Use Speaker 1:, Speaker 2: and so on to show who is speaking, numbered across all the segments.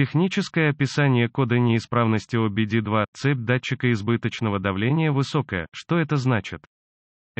Speaker 1: Техническое описание кода неисправности OBD2, цепь датчика избыточного давления высокая, что это значит?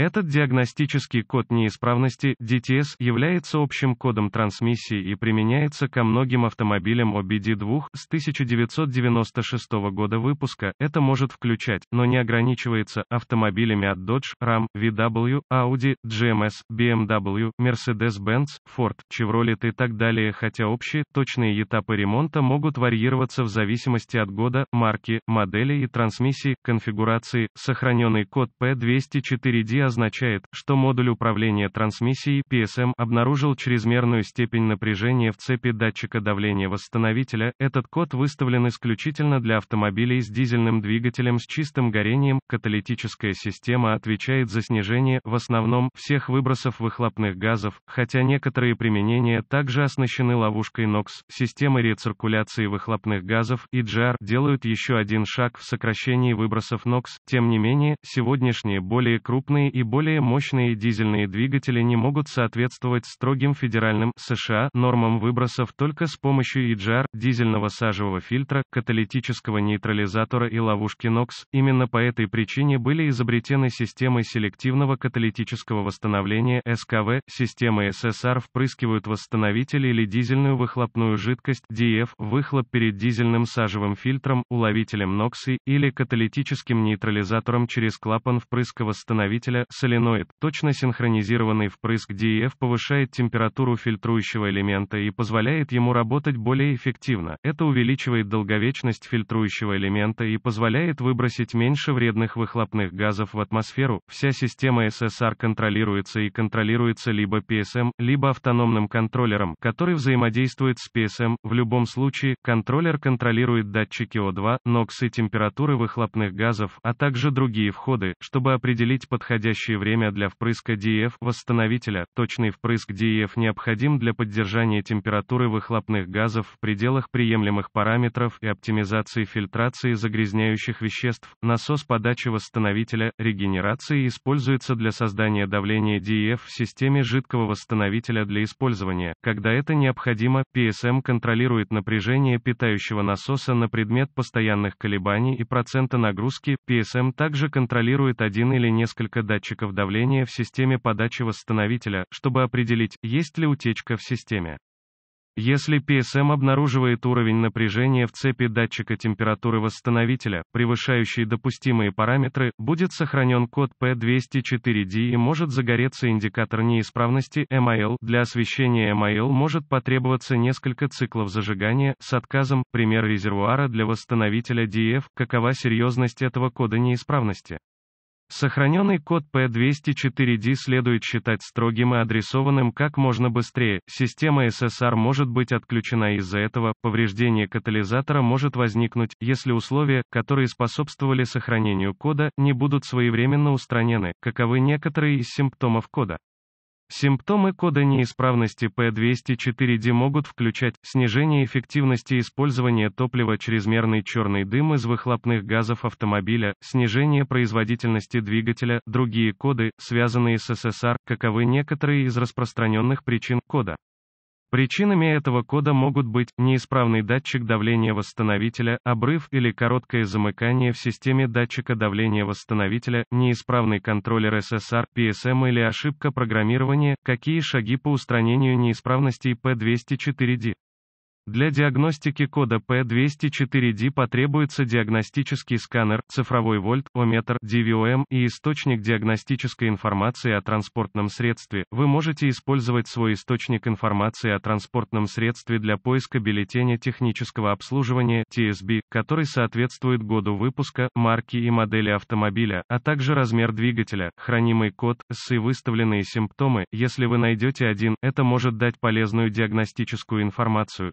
Speaker 1: Этот диагностический код неисправности DTS является общим кодом трансмиссии и применяется ко многим автомобилям OBD2 с 1996 года выпуска. Это может включать, но не ограничивается, автомобилями от Dodge, Ram, VW, Audi, GMS, BMW, Mercedes-Benz, Ford, Chevrolet и так далее, хотя общие, точные этапы ремонта могут варьироваться в зависимости от года, марки, модели и трансмиссии, конфигурации. Сохраненный код P204D означает, что модуль управления трансмиссией PSM обнаружил чрезмерную степень напряжения в цепи датчика давления восстановителя. Этот код выставлен исключительно для автомобилей с дизельным двигателем с чистым горением. Каталитическая система отвечает за снижение, в основном, всех выбросов выхлопных газов, хотя некоторые применения также оснащены ловушкой NOx. Системы рециркуляции выхлопных газов и GR делают еще один шаг в сокращении выбросов NOx. Тем не менее, сегодняшние более крупные и более мощные дизельные двигатели не могут соответствовать строгим федеральным США нормам выбросов только с помощью EGR, дизельного сажевого фильтра, каталитического нейтрализатора и ловушки NOx. Именно по этой причине были изобретены системы селективного каталитического восстановления СКВ, системы ССR впрыскивают восстановитель или дизельную выхлопную жидкость DF, выхлоп перед дизельным сажевым фильтром, уловителем NOx или каталитическим нейтрализатором через клапан впрыска восстановителя Г. Соленоид, точно синхронизированный впрыск DEF повышает температуру фильтрующего элемента и позволяет ему работать более эффективно. Это увеличивает долговечность фильтрующего элемента и позволяет выбросить меньше вредных выхлопных газов в атмосферу. Вся система SSR контролируется и контролируется либо PSM, либо автономным контроллером, который взаимодействует с PSM. В любом случае, контроллер контролирует датчики о 2 NOx и температуры выхлопных газов, а также другие входы, чтобы определить подходящий подходящее время для впрыска DF восстановителя. Точный впрыск DF необходим для поддержания температуры выхлопных газов в пределах приемлемых параметров и оптимизации фильтрации загрязняющих веществ. Насос подачи восстановителя регенерации используется для создания давления DF в системе жидкого восстановителя для использования. Когда это необходимо, PSM контролирует напряжение питающего насоса на предмет постоянных колебаний и процента нагрузки. PSM также контролирует один или несколько датчиков датчиков давления в системе подачи восстановителя, чтобы определить, есть ли утечка в системе. Если PSM обнаруживает уровень напряжения в цепи датчика температуры восстановителя, превышающий допустимые параметры, будет сохранен код P204D и может загореться индикатор неисправности MIL. Для освещения MIL может потребоваться несколько циклов зажигания с отказом, пример резервуара для восстановителя DF, какова серьезность этого кода неисправности. Сохраненный код P204D следует считать строгим и адресованным как можно быстрее. Система SSR может быть отключена из-за этого, повреждение катализатора может возникнуть, если условия, которые способствовали сохранению кода, не будут своевременно устранены, каковы некоторые из симптомов кода. Симптомы кода неисправности P204D могут включать снижение эффективности использования топлива, чрезмерный черный дым из выхлопных газов автомобиля, снижение производительности двигателя, другие коды, связанные с СССР, каковы некоторые из распространенных причин кода. Причинами этого кода могут быть неисправный датчик давления восстановителя, обрыв или короткое замыкание в системе датчика давления восстановителя, неисправный контроллер SSR, PSM или ошибка программирования, какие шаги по устранению неисправностей P204D. Для диагностики кода P204D потребуется диагностический сканер, цифровой вольт, ометр, DVOM эм и источник диагностической информации о транспортном средстве. Вы можете использовать свой источник информации о транспортном средстве для поиска бюллетеня технического обслуживания TSB, который соответствует году выпуска, марки и модели автомобиля, а также размер двигателя, хранимый код, и выставленные симптомы. Если вы найдете один, это может дать полезную диагностическую информацию.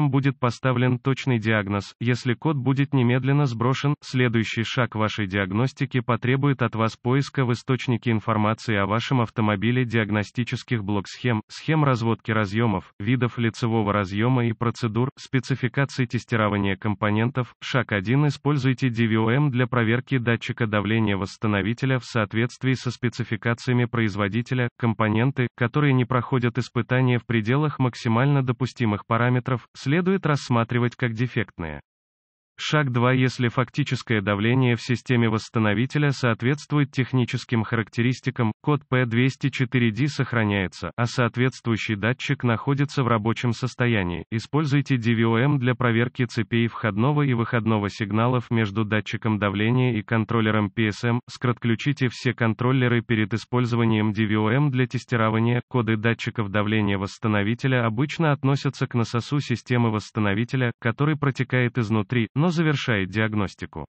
Speaker 1: Врачам будет поставлен точный диагноз, если код будет немедленно сброшен, следующий шаг вашей диагностики потребует от вас поиска в источнике информации о вашем автомобиле диагностических блок-схем, схем разводки разъемов, видов лицевого разъема и процедур, спецификации тестирования компонентов. Шаг 1. Используйте DVOM для проверки датчика давления восстановителя в соответствии со спецификациями производителя, компоненты, которые не проходят испытания в пределах максимально допустимых параметров, следует рассматривать как дефектные. Шаг 2. Если фактическое давление в системе восстановителя соответствует техническим характеристикам, код P204D сохраняется, а соответствующий датчик находится в рабочем состоянии. Используйте DVOM для проверки цепей входного и выходного сигналов между датчиком давления и контроллером PSM. Скратключите все контроллеры перед использованием DVOM для тестирования. Коды датчиков давления восстановителя обычно относятся к насосу системы восстановителя, который протекает изнутри, но завершает диагностику.